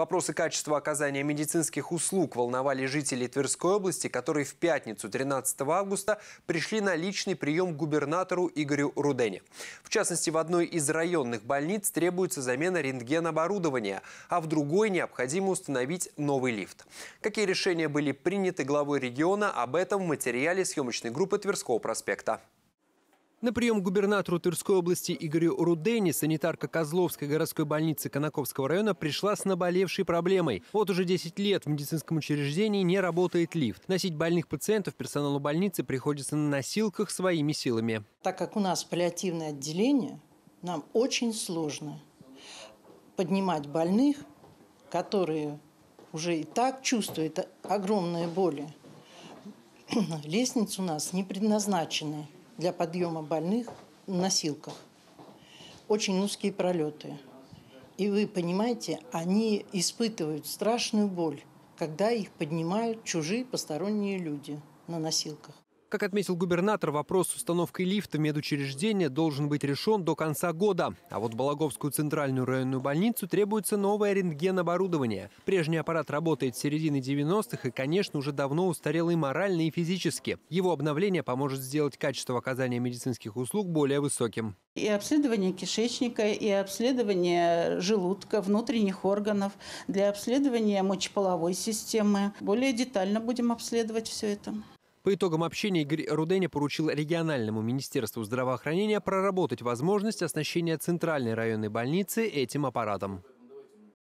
Вопросы качества оказания медицинских услуг волновали жителей Тверской области, которые в пятницу 13 августа пришли на личный прием к губернатору Игорю Рудене. В частности, в одной из районных больниц требуется замена рентгеноборудования, а в другой необходимо установить новый лифт. Какие решения были приняты главой региона, об этом в материале съемочной группы Тверского проспекта. На прием к губернатору Тверской области Игорю Рудени санитарка Козловской городской больницы Конаковского района пришла с наболевшей проблемой. Вот уже 10 лет в медицинском учреждении не работает лифт. Носить больных пациентов персоналу больницы приходится на носилках своими силами. Так как у нас паллиативное отделение, нам очень сложно поднимать больных, которые уже и так чувствуют огромные боли. Лестницы у нас не предназначены для подъема больных на носилках. Очень узкие пролеты. И вы понимаете, они испытывают страшную боль, когда их поднимают чужие посторонние люди на носилках. Как отметил губернатор, вопрос с установкой лифта в медучреждение должен быть решен до конца года. А вот Балаговскую центральную районную больницу требуется новое рентген-оборудование. Прежний аппарат работает с середины 90-х и, конечно, уже давно устарел и морально, и физически. Его обновление поможет сделать качество оказания медицинских услуг более высоким. И обследование кишечника, и обследование желудка, внутренних органов, для обследования мочеполовой системы. Более детально будем обследовать все это. По итогам общения Игорь Руденя поручил региональному министерству здравоохранения проработать возможность оснащения центральной районной больницы этим аппаратом.